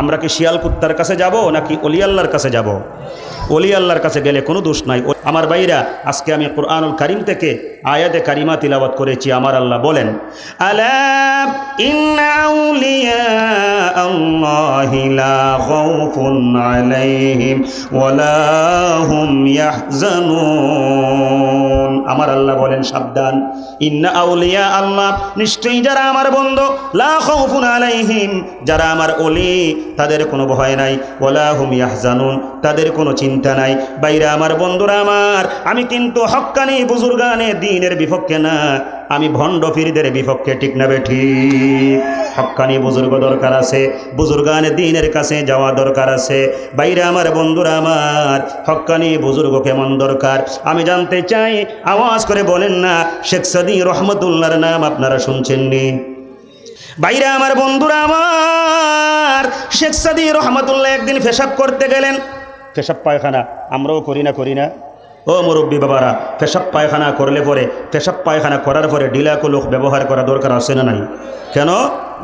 আমরা কি শিয়ালকুত্তার কাছে যাব নাকি অলি আল্লাহর কাছে যাব অলি আল্লাহর কাছে গেলে কোনো দোষ নাই আমার ভাইরা আজকে আমি কোরআনুল কারিম থেকে আয়াতে কারিমা তিলাবাত করেছি আমার আল্লাহ বলেন আলাইহিম ওয়ালা হুম জানো আমার আল্লাহ বলেন সাবধান ইন্না আউলিয়া আল্লাহ নিশ্চয়ই যারা আমার বন্ধু লাহিম যারা আমার অলি তাদের কোনো ভয় নাই ওলা হুম ইয়াহজানুন তাদের কোনো চিন্তা নাই বাইরে আমার বন্ধুরা আমার আমি কিন্তু হক্কানি বুজুর্গানে দিনের বিপক্ষে না আমি ভণ্ড ফিরিদের বিপক্ষে ঠিক না ঠিক হকানি বুজুর্গ দরকার আছে বুজুর্গানে দিনের কাছে যাওয়া দরকার আছে বাইরে আমার বন্ধুরা আমার হকানি বুজুর্গ কেমন দরকার আমি জানতে চাই আওয়াজ করে বলেন না শেখ সাদি রহমতুল্লার নাম আপনারা শুনছেননি বাইরে আমার বন্ধুরা আমার শেখ সাদি রহমতুল্লাহ একদিন ফেসাব করতে গেলেন ফেসাব পায়খানা আমরাও করি না করি না ও মুরব্বী বাবারা পেশাব পায়খানা করলে পরে পেশাব পায়খানা করার পরে লোক ব্যবহার করা দরকার আছে না নাই কেন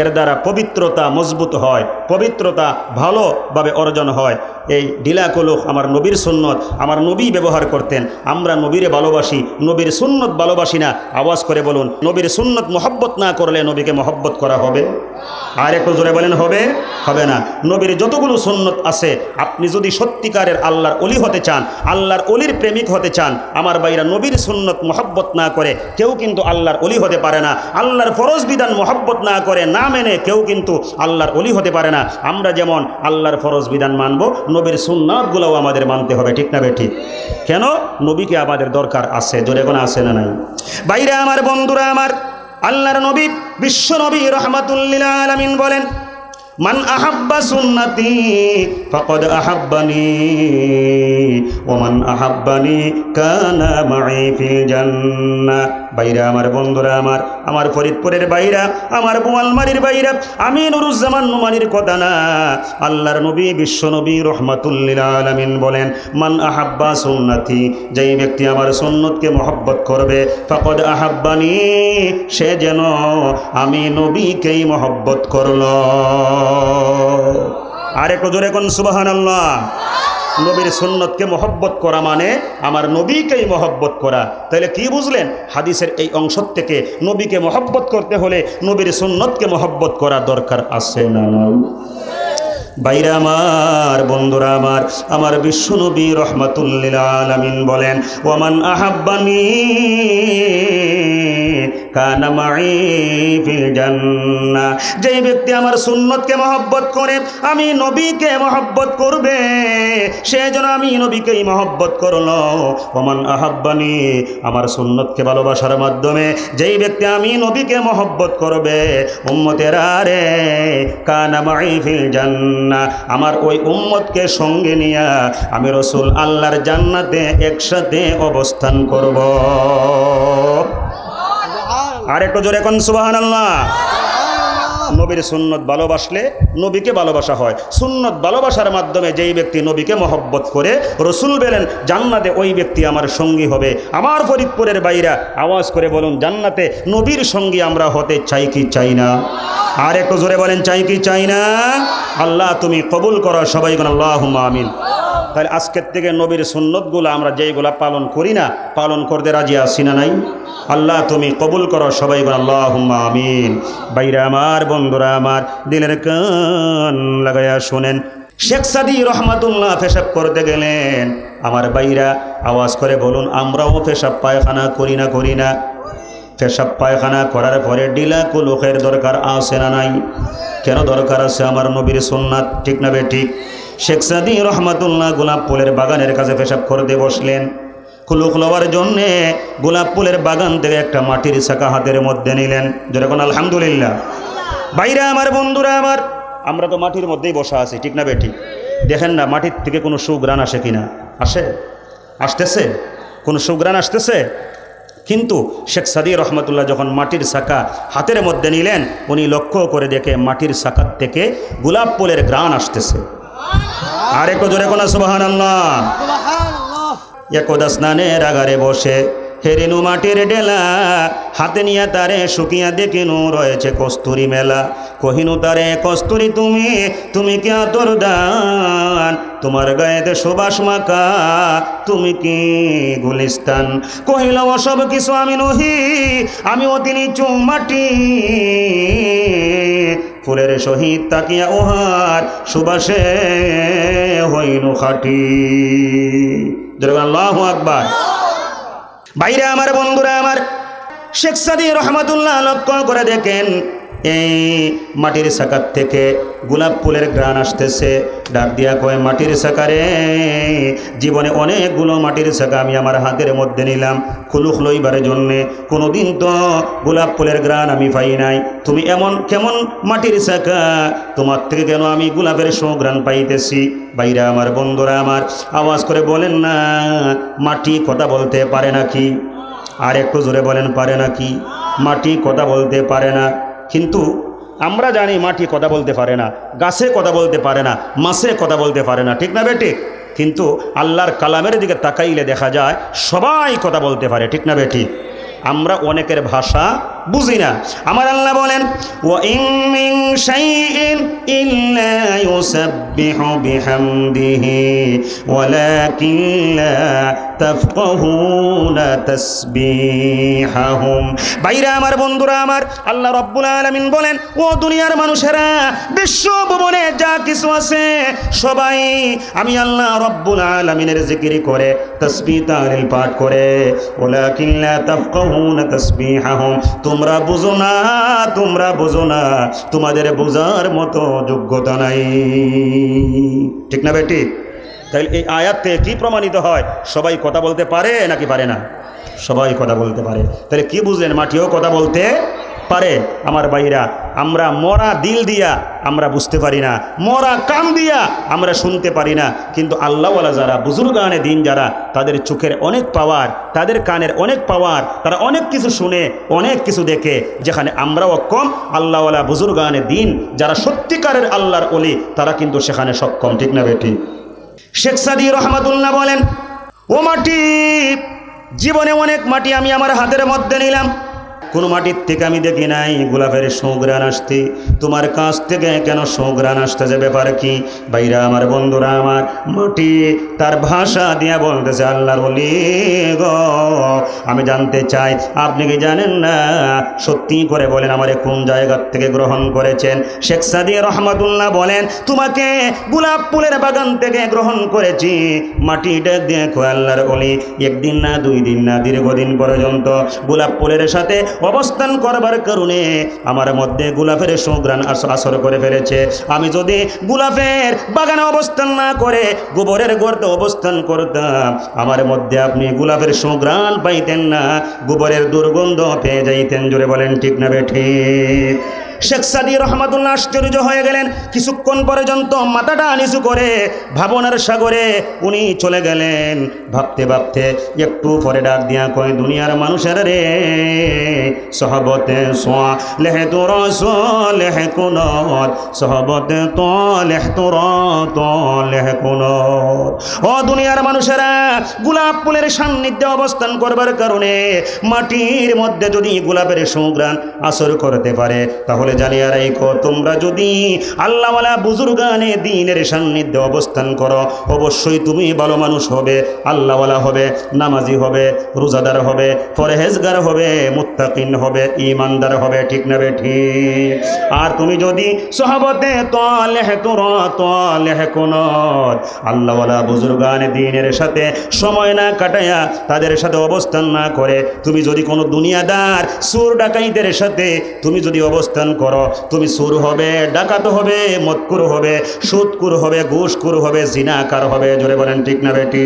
এর দ্বারা পবিত্রতা মজবুত হয় পবিত্রতা ভালোভাবে অর্জন হয় এই ডিলাকলুক আমার নবীর সুন্নত আমার নবী ব্যবহার করতেন আমরা নবীরে ভালোবাসি নবীর সুন্নত ভালোবাসি না আওয়াজ করে বলুন নবীর সুন্নত মহব্বত না করলে নবীকে মহব্বত করা হবে আর একটু জোরে বলেন হবে হবে না নবীর যতগুলো সুন্নত আছে আপনি যদি সত্যিকারের আল্লাহর অলি হতে চান আল্লাহর অলির প্রেমিক হতে চান আমার বাইরা নবীর সুন্নত মহব্বত না করে কেউ কিন্তু আল্লাহর অলি হতে পারে না আল্লাহর ফরজ বিধান মহব্বত না করে না না মেনে কেউ কিন্তু আল্লাহর অলি হতে পারে না আমরা যেমন আল্লাহর ফরজ বিধান মানব নবীর সুন্নাতগুলোও আমাদের মানতে হবে ঠিক না বেঠিক কেন নবীকে আমাদের দরকার আছে জোরে কোনো আসে না নাই বাইরে আমার বন্ধুরা আমার আল্লাহর নবী বিশ্ব নবী রহমাতুল্লিল আলমিন বলেন মান আহাব্বা সুন্নতি ফকদ আহাব্বানি ওমান আহাব্বানি কানা মাই ফিল বাইরা আমার বন্ধুরা আমার আমার ফরিদপুরের বাইরা আমার বোয়ালমারির বাইরা আমি নুরুজ্জামান নুমানির কথা না আল্লাহর নবী নবী রহমাতুল্লিল আলমিন বলেন মান আহাব্বা সুন্নাথি যেই ব্যক্তি আমার সন্নতকে মহব্বত করবে ফকদ আহাব্বানি সে যেন আমি নবীকেই মহব্বত করল আরেক জোরে কোন সুবাহান আল্লাহ নবীর সুন্নতকে মহব্বত করা মানে আমার নবীকেই মহব্বত করা তাহলে কি বুঝলেন হাদিসের এই অংশ থেকে নবীকে মহব্বত করতে হলে নবীর সুন্নতকে মহব্বত করা দরকার আছে বাইরা আমার বন্ধুরা আমার আমার বিশ্বনবী রহমাতুল্লিল আলমিন বলেন ওমান আহাব্বানী যেই ব্যক্তি আমার সুন্নতকে মহব্বত করে আমি নবীকে মহব্বত করবে সে যেন আমি নবীকেই মহব্বত করল ওমান আহাব্বানি আমার সুন্নতকে ভালোবাসার মাধ্যমে যেই ব্যক্তি আমি নবীকে মহব্বত করবে উম্মতের আরে কানামাই ফিল জান্না আমার ওই উম্মতকে সঙ্গে নিয়া আমি রসুল আল্লাহর জান্নাতে একসাথে অবস্থান করব আর একটু জোরে এখন সুবাহান আল্লাহ নবীর সুন্নত ভালোবাসলে নবীকে ভালোবাসা হয় সুন্নত ভালোবাসার মাধ্যমে যেই ব্যক্তি নবীকে মহব্বত করে রসুল বেলেন জান্নাতে ওই ব্যক্তি আমার সঙ্গী হবে আমার ফরিদপুরের বাইরা আওয়াজ করে বলুন জান্নাতে নবীর সঙ্গী আমরা হতে চাই কি চাই না আর একটু জোরে বলেন চাই কি চাই না আল্লাহ তুমি কবুল করো সবাই আল্লাহ আমিন তাহলে আজকের থেকে নবীর সুন্নতগুলো আমরা যেইগুলা পালন করি না পালন করতে রাজি আসি না নাই আল্লাহ তুমি কবুল করো সবাই আল্লাহ আমিন বাইরা আমার বন্ধুরা আমার দিলের কান লাগাইয়া শোনেন শেখ সাদি রহমাতুল্লাহ পেশাব করতে গেলেন আমার বাইরা আওয়াজ করে বলুন আমরাও পেশাব পায়খানা করি না করি না পেশাব পায়খানা করার পরে ডিলা লোকের দরকার আছে না নাই কেন দরকার আছে আমার নবীর সোননাথ ঠিক না বে ঠিক শেখ সাদি রহমাতুল্লাহ গোলাপ ফুলের বাগানের কাছে পেশাব করতে বসলেন খুলুক লওয়ার জন্যে গোলাপ ফুলের বাগান থেকে একটা মাটির শাখা হাতের মধ্যে নিলেন যেরকম আলহামদুলিল্লাহ বাইরে আমার বন্ধুরা আমার আমরা তো মাটির মধ্যেই বসা আছি ঠিক না বেটি দেখেন না মাটির থেকে কোনো সুগ্রাণ আসে কিনা আসে আসতেছে কোনো সুগ্রাণ আসতেছে কিন্তু শেখ সাদি রহমতুল্লাহ যখন মাটির শাখা হাতের মধ্যে নিলেন উনি লক্ষ্য করে দেখে মাটির শাখার থেকে গোলাপ ফুলের গ্রাণ আসতেছে আর একটু জোরে কোনা সুবাহান আল্লাহ স্নানের নানের আগারে বসে হেরেনু মাটির ডেলা হাতে নিয়া তারে শুকিয়া দেখিনু রয়েছে কস্তুরি মেলা কহিনু তারে কস্তুরি তুমি তুমি কে আতর দান তোমার গায়েতে সুবাস মাকা তুমি কি গুলিস্তান কহিল অসব কিছু আমি নহি আমি অতিনি চুম মাটি ফুলের সহিত তাকিয়া উহার সুবাসে হইল খাটি আকবার বাইরে আমার বন্ধুরা আমার শেখ সাদি রহমতুল্লাহ লক্ষ্য করে দেখেন এই মাটির সাকার থেকে গোলাপ ফুলের গ্রাণ আসতেছে ডাক দিয়া কয় মাটির সাকারে জীবনে অনেকগুলো মাটির সাকা আমি আমার হাতের মধ্যে নিলাম খুলুক লইবার জন্যে কোনোদিন তো গোলাপ ফুলের গ্রাণ আমি পাই নাই তুমি এমন কেমন মাটির সাকা তোমার থেকে কেন আমি গোলাপের সুগ্রাণ পাইতেছি বাইরা আমার বন্ধুরা আমার আওয়াজ করে বলেন না মাটি কথা বলতে পারে নাকি আর একটু জোরে বলেন পারে নাকি মাটি কথা বলতে পারে না কিন্তু আমরা জানি মাটি কথা বলতে পারে না গাছে কথা বলতে পারে না মাছে কথা বলতে পারে না ঠিক না বেটি কিন্তু আল্লাহর কালামের দিকে তাকাইলে দেখা যায় সবাই কথা বলতে পারে ঠিক না বেটি আমরা অনেকের ভাষা বুঝি না আমার আল্লাহ বলেন ও আমার বন্ধুরা আমার আল্লাহ রব্বুল বলেন ও দুনিয়ার মানুষেরা বিশ্ব ভুবনে যা কিছু আছে সবাই আমি আল্লাহ রব্বুল আলামিনের জিকিরি করে তাসবিহ তাহলিল পাঠ করে ওয়ালাকিন তসবি হাহম তাসবিহাহুম তোমরা বোঝো না তোমরা বোঝো না তোমাদের বোঝার মতো যোগ্যতা নাই ঠিক না বেটি তাহলে এই আয়াতে কি প্রমাণিত হয় সবাই কথা বলতে পারে নাকি পারে না সবাই কথা বলতে পারে তাহলে কি বুঝলেন মাটিও কথা বলতে পারে আমার ভাইরা আমরা মরা দিল দিয়া আমরা বুঝতে পারি না মরা কান দিয়া আমরা শুনতে পারি না কিন্তু আল্লাহওয়ালা যারা বুজুর্গানে দিন যারা তাদের চোখের অনেক পাওয়ার তাদের কানের অনেক পাওয়ার তারা অনেক কিছু শুনে অনেক কিছু দেখে যেখানে আমরাও কম আল্লাহওয়ালা বুজুর্গানে দিন যারা সত্যিকারের আল্লাহর অলি তারা কিন্তু সেখানে সক্ষম ঠিক না বেটি শেখ সাদি রহমাতুল্লাহ বলেন ও মাটি জীবনে অনেক মাটি আমি আমার হাতের মধ্যে নিলাম কোনো মাটির থেকে আমি দেখি নাই গোলাপের সৌগ্রান আসতে তোমার কাছ থেকে কেন সৌগ্রান আসতে যে ব্যাপার কি বাইরা আমার বন্ধুরা আমার মাটি তার ভাষা দিয়া বলতেছে আল্লাহর বলি গ আমি জানতে চাই আপনি কি জানেন না সত্যি করে বলেন আমার কোন জায়গার থেকে গ্রহণ করেছেন শেখ সাদি রহমাদুল্লাহ বলেন তোমাকে গোলাপ ফুলের বাগান থেকে গ্রহণ করেছি মাটিটা দেখো আল্লাহর অলি একদিন না দুই দিন না দীর্ঘদিন পর্যন্ত গোলাপ ফুলের সাথে অবস্থান করবার কারণে আমার মধ্যে গোলাপের সুগ্রাণ আসর করে ফেলেছে আমি যদি গোলাপের বাগানে অবস্থান না করে গোবরের গর্তে অবস্থান করতাম আমার মধ্যে আপনি গোলাপের সুগ্রাণ পাইতেন না গোবরের দুর্গন্ধ পেয়ে যাইতেন জোরে বলেন ঠিক না বেঠিক শেখ সাদি রহমাতুল্লাহ আশ্চর্য হয়ে গেলেন কিছুক্ষণ পর্যন্ত মাথাটা নিচু করে ভাবনার সাগরে উনি চলে গেলেন ভাবতে ভাবতে একটু পরে ডাক দিয়া কয় দুনিয়ার মানুষের রে সহবতে সোয়া লেহে তোর সোলেহ কোন সহবতে তো লেহ তোর তো লেহ কোন ও দুনিয়ার মানুষেরা গোলাপ ফুলের সান্নিধ্যে অবস্থান করবার কারণে মাটির মধ্যে যদি গোলাপের সংগ্রাম আসর করতে পারে তাহলে করে জানিয়ে রাখো তোমরা যদি আল্লাহওয়ালা বুজুর্গানে দিনের সান্নিধ্যে অবস্থান করো অবশ্যই তুমি ভালো মানুষ হবে আল্লাহওয়ালা হবে নামাজি হবে রোজাদার হবে ফরহেজগার হবে মুত্তাকিন হবে ইমানদার হবে ঠিক না বেঠি আর তুমি যদি সহাবতে তলেহ তোর তলেহ কোন আল্লাহওয়ালা বুজুর্গানে দিনের সাথে সময় না কাটাইয়া তাদের সাথে অবস্থান না করে তুমি যদি কোনো দুনিয়াদার সুর ডাকাইদের সাথে তুমি যদি অবস্থান করো তুমি সুর হবে ডাকাত হবে মতকুর হবে সুদকুর হবে ঘুষকুর হবে জিনাকার হবে জোরে বলেন ঠিক না বেটি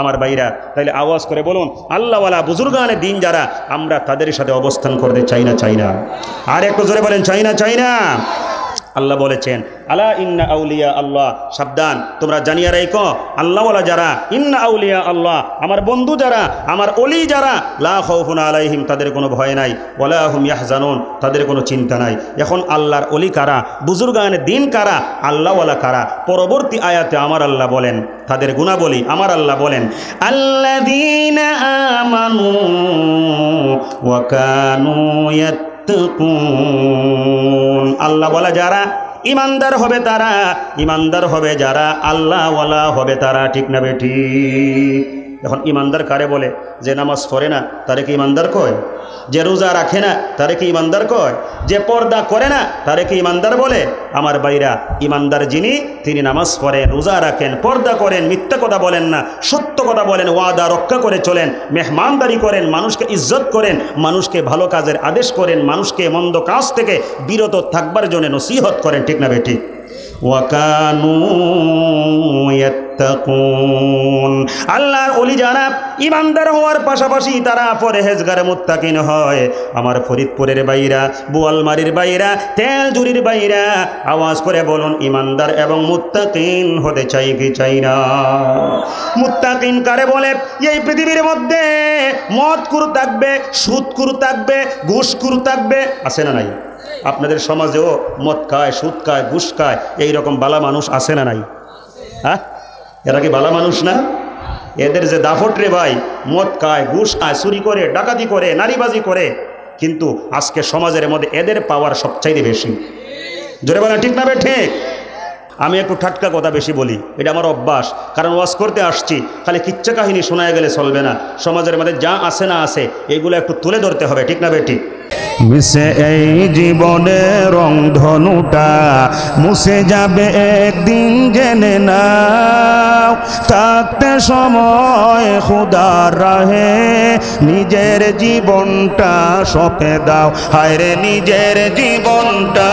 আমার ভাইরা তাইলে আওয়াজ করে বলুন আল্লাহওয়ালা বুজুর্গানে দিন যারা আমরা তাদের সাথে অবস্থান করতে চাই না চাই না আর একটু জোরে বলেন চাই না চাই না আল্লাহ বলেছেন আলা ইন্না আউলিয়া আল্লাহ সাবধান তোমরা জানিয়া রাইক আল্লাহওয়ালা যারা ইন্না আউলিয়া আল্লাহ আমার বন্ধু যারা আমার অলি যারা লা খৌফুন আলাইহিম তাদের কোনো ভয় নাই ওলা হুম ইয়াহজানুন তাদের কোনো চিন্তা নাই এখন আল্লাহর অলি কারা বুজুর্গান দিন কারা আল্লাহওয়ালা কারা পরবর্তী আয়াতে আমার আল্লাহ বলেন তাদের গুণাবলী আমার আল্লাহ বলেন আল্লাহ আমানু ওয়াকানু আল্লাহ বলা যারা ইমানদার হবে তারা ইমানদার হবে যারা আল্লাহওয়ালা হবে তারা ঠিক না বেঠিক এখন ইমানদার কারে বলে যে নামাজ পড়ে না তারে কি ইমানদার কয় যে রোজা রাখে না তারে কি ইমানদার কয় যে পর্দা করে না তারে কি ইমানদার বলে আমার বাইরা ইমানদার যিনি তিনি নামাজ পড়েন রোজা রাখেন পর্দা করেন মিথ্যা কথা বলেন না সত্য কথা বলেন ওয়াদা রক্ষা করে চলেন মেহমানদারি করেন মানুষকে ইজ্জত করেন মানুষকে ভালো কাজের আদেশ করেন মানুষকে মন্দ কাজ থেকে বিরত থাকবার জন্য নসিহত করেন ঠিক না বেটি আল্লাহর অলি যারা ইমানদার হওয়ার পাশাপাশি তারা পরেহেজগারে মোত্তাকিন হয় আমার ফরিদপুরের বাইরা বোয়ালমারির বাইরা তেলজুরির বাইরা আওয়াজ করে বলুন ইমানদার এবং মুত্তাকিন হতে চাই কি চাই না মুত্তাকিন কারে বলে এই পৃথিবীর মধ্যে মদ কুরু থাকবে সুদ কুরু থাকবে ঘুষ কুরু থাকবে আছে না নাই আপনাদের সমাজেও মদ খায় সুদ খায় ঘুষ খায় এইরকম বালা মানুষ আছে না নাই হ্যাঁ এরা কি বালা মানুষ না এদের যে দাফট রে ভাই মদ খায় ঘুষ খায় চুরি করে ডাকাতি করে নারীবাজি করে কিন্তু আজকে সমাজের মধ্যে এদের পাওয়ার সবচাইতে বেশি জোরে বলেন ঠিক না বে ঠিক আমি একটু ঠাটকা কথা বেশি বলি এটা আমার অভ্যাস কারণ ওয়াশ করতে আসছি খালি কিচ্ছা কাহিনী শোনা গেলে চলবে না সমাজের মধ্যে যা আছে না আছে এগুলো একটু তুলে ধরতে হবে ঠিক না বেটি মিশে এই জীবনে রং ধনুটা মুছে যাবে একদিন জেনে নাও থাকতে সময় খুদার রাহে নিজের জীবনটা সপে দাও হায় নিজের জীবনটা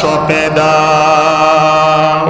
সপে দাও